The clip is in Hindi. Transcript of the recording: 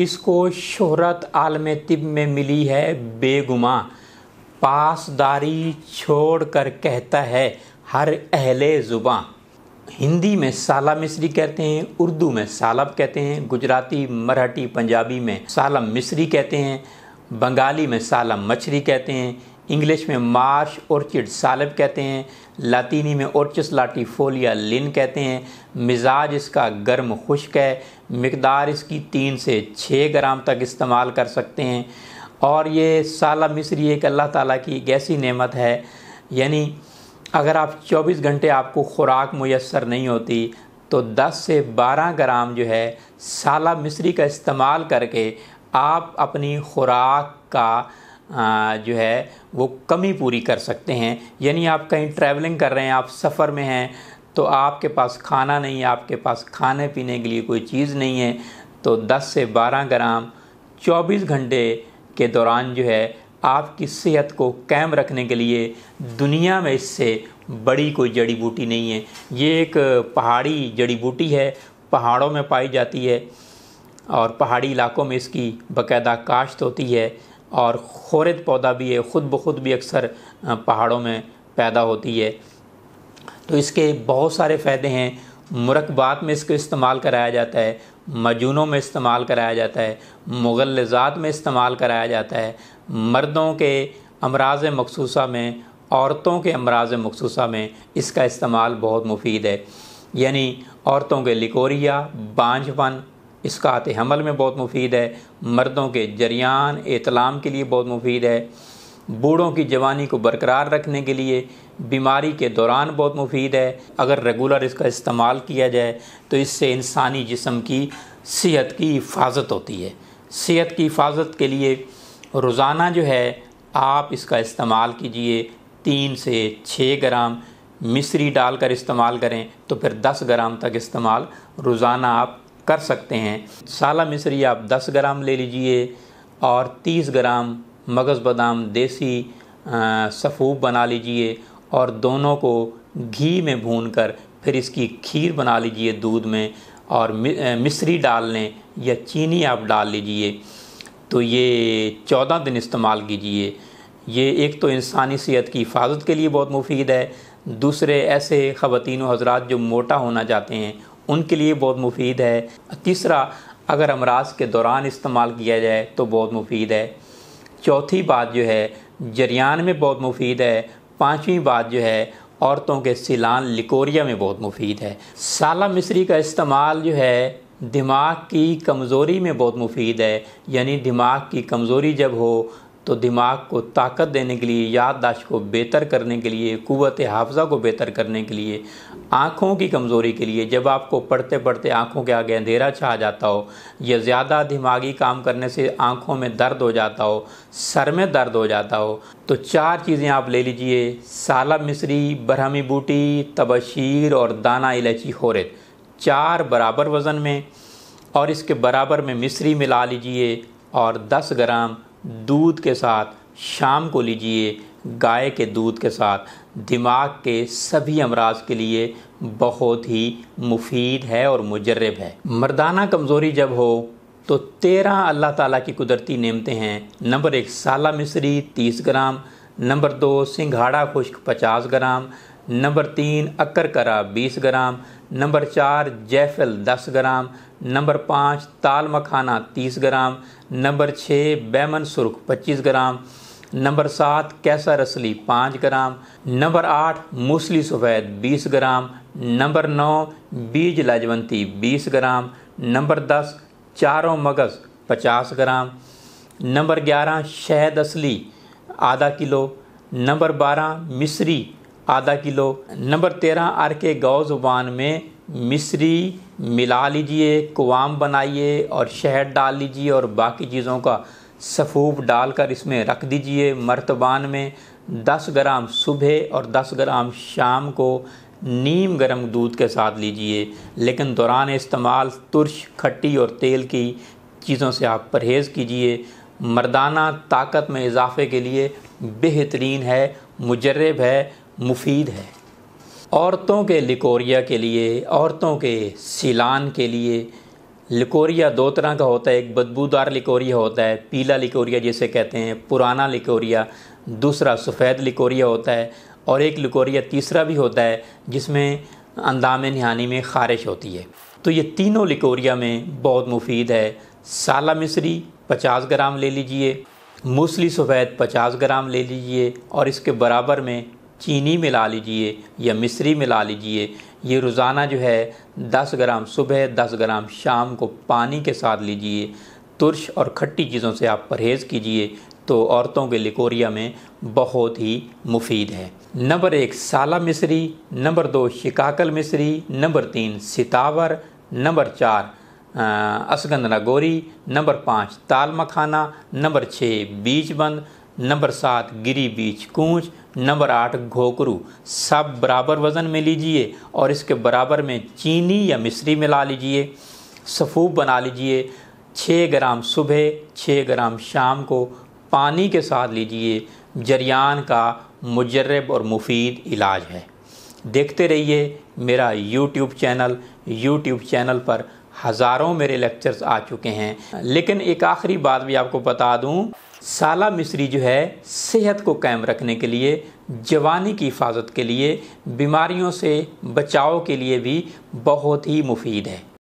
इसको शोहरत आलम तिब में मिली है बेगुमा पासदारी छोड़ कर कहता है हर अहले ज़ुबा हिंदी में साला मिस्री कहते हैं उर्दू में सालब कहते हैं गुजराती मराठी पंजाबी में सालम मिस्री कहते हैं बंगाली में सालम मछरी कहते हैं इंग्लिश में मार्श ऑर्चिड सालब कहते हैं लातीनी में ऑर्चिस लाटीफोलिया लिन कहते हैं मिजाज इसका गर्म खुश्क है मकदार इसकी तीन से छः ग्राम तक इस्तेमाल कर सकते हैं और ये साला मिस्री एक अल्लाह ताला की एक ऐसी नेमत है यानी अगर आप 24 घंटे आपको ख़ुराक मैसर नहीं होती तो 10 से 12 ग्राम जो है साला मिस्री का इस्तेमाल करके आप अपनी खुराक का जो है वो कमी पूरी कर सकते हैं यानी आप कहीं ट्रैवलिंग कर रहे हैं आप सफ़र में हैं तो आपके पास खाना नहीं है आपके पास खाने पीने के लिए कोई चीज़ नहीं है तो 10 से 12 ग्राम 24 घंटे के दौरान जो है आपकी सेहत को कैम रखने के लिए दुनिया में इससे बड़ी कोई जड़ी बूटी नहीं है ये एक पहाड़ी जड़ी बूटी है पहाड़ों में पाई जाती है और पहाड़ी इलाकों में इसकी बाकायदा काश्त होती है और खोरद पौधा भी है ख़ुद ब खुद भी अक्सर पहाड़ों में पैदा होती है तो इसके बहुत सारे फ़ायदे हैं मुरकबात में इसको इस्तेमाल कराया जाता है मजूनों में इस्तेमाल कराया जाता है मुगलजात में इस्तेमाल कराया जाता है मर्दों के अमराज मखसूसा में औरतों के अमराज मखसूसा में इसका इस्तेमाल बहुत मुफीद है यानी औरतों के लिकोरिया बांझपन इसका आते हमल में बहुत मुफीद है मर्दों के जरियान एतलाम के लिए बहुत मुफीद है बूढ़ों की जवानी को बरकरार रखने के लिए बीमारी के दौरान बहुत मुफीद है अगर रेगुलर इसका इस्तेमाल किया जाए तो इससे इंसानी जिसम की सेहत की हिफाजत होती है सेहत की हिफाजत के लिए रोज़ाना जो है आप इसका इस्तेमाल कीजिए तीन से छः ग्राम मिश्री डालकर इस्तेमाल करें तो फिर दस ग्राम तक इस्तेमाल रोज़ाना आप कर सकते हैं साला मिश्री आप 10 ग्राम ले लीजिए और 30 ग्राम मगज़ बादाम देसी सफ़ूब बना लीजिए और दोनों को घी में भून कर फिर इसकी खीर बना लीजिए दूध में और मिश्री डाल लें या चीनी आप डाल लीजिए तो ये चौदह दिन इस्तेमाल कीजिए ये एक तो इंसानी सेहत की हिफाजत के लिए बहुत मुफीद है दूसरे ऐसे ख़वान हजरात जो मोटा होना चाहते हैं उनके लिए बहुत मुफीद है तीसरा अगर अमराज के दौरान इस्तेमाल किया जाए तो बहुत मुफीद है चौथी बात जो है जरियान में बहुत मुफीद है पाँचवीं बात जो है औरतों के सिलान लिकोरिया में बहुत मुफीद है साला मिश्री का इस्तेमाल जो है दिमाग की कमज़ोरी में बहुत मुफीद है यानी दिमाग की कमज़ोरी जब हो तो दिमाग को ताकत देने के लिए याददाश्त को बेहतर करने के लिए कुत हाफजा को बेहतर करने के लिए आँखों की कमज़ोरी के लिए जब आपको पढ़ते पढ़ते आँखों के आगे अंधेरा छा जाता हो या ज़्यादा दिमागी काम करने से आँखों में दर्द हो जाता हो सर में दर्द हो जाता हो तो चार चीज़ें आप ले लीजिए साला मिश्री बरहमी बूटी तबशीर और दाना इलायची होरत चार बराबर वज़न में और इसके बराबर में मिश्री मिला लीजिए और 10 ग्राम दूध के साथ शाम को लीजिए गाय के दूध के साथ दिमाग के सभी अमराज के लिए बहुत ही मुफीद है और मुजरब है मर्दाना कमज़ोरी जब हो तो तेरह अल्लाह ताला की कुदरती नेमते हैं नंबर एक साला मिश्री तीस ग्राम नंबर दो सिंघाड़ा खुश्क पचास ग्राम नंबर तीन अक्कर करा बीस ग्राम नंबर चार जैफल दस ग्राम नंबर पाँच ताल मखाना तीस ग्राम नंबर छः बैमन सुर्ख पच्चीस ग्राम नंबर सात कैसर असली पाँच ग्राम नंबर आठ मूसली सफ़ेद बीस ग्राम नंबर नौ बीज लाजवंती बीस ग्राम नंबर दस चारों मगज़ पचास ग्राम नंबर ग्यारह शहद असली आधा किलो नंबर बारह मिश्री आधा किलो नंबर तेरह आर के गौ जुबान में मिश्री मिला लीजिए कुआम बनाइए और शहद डाल लीजिए और बाकी चीज़ों का सफूब डालकर इसमें रख दीजिए मर्तबान में 10 ग्राम सुबह और 10 ग्राम शाम को नीम गर्म दूध के साथ लीजिए लेकिन दौरान इस्तेमाल तुरश खट्टी और तेल की चीज़ों से आप परहेज़ कीजिए मर्दाना ताकत में इजाफे के लिए बेहतरीन है मुजरब है मुफीद है औरतों के लिकोरिया के लिए औरतों के सिलान के लिए लिकोरिया दो तरह का होता है एक बदबूदार लिकोरिया होता है पीला लिकोरिया जिसे कहते हैं पुराना लिकोरिया दूसरा सफ़ेद लिकोरिया होता है और एक लिकोरिया तीसरा भी होता है जिसमें अंदाम नहानी में ख़ारिश होती है तो ये तीनों लिकोरिया में बहुत मुफीद है साला मिसरी पचास ग्राम ले लीजिए मूसली सफ़ेद पचास ग्राम ले लीजिए और इसके बराबर में चीनी मिला लीजिए या मिश्री मिला लीजिए ये रोज़ाना जो है 10 ग्राम सुबह 10 ग्राम शाम को पानी के साथ लीजिए तुरश और खट्टी चीज़ों से आप परहेज़ कीजिए तो औरतों के लिकोरिया में बहुत ही मुफीद है नंबर एक साला मिश्री नंबर दो शिकाकल मिश्री नंबर तीन सितावर नंबर चार असगंद गोरी नंबर पाँच ताल मखाना नंबर छः बीज बंद नंबर सात गिरी बीच कूच नंबर आठ घोकरू सब बराबर वज़न में लीजिए और इसके बराबर में चीनी या मिश्री मिला लीजिए सफ़ूब बना लीजिए छः ग्राम सुबह छः ग्राम शाम को पानी के साथ लीजिए जरियान का मुजरब और मुफीद इलाज है देखते रहिए मेरा यूट्यूब चैनल यूट्यूब चैनल पर हज़ारों मेरे लेक्चर्स आ चुके हैं लेकिन एक आखिरी बात भी आपको बता दूं साला मिश्री जो है सेहत को कायम रखने के लिए जवानी की हिफाजत के लिए बीमारियों से बचाव के लिए भी बहुत ही मुफीद है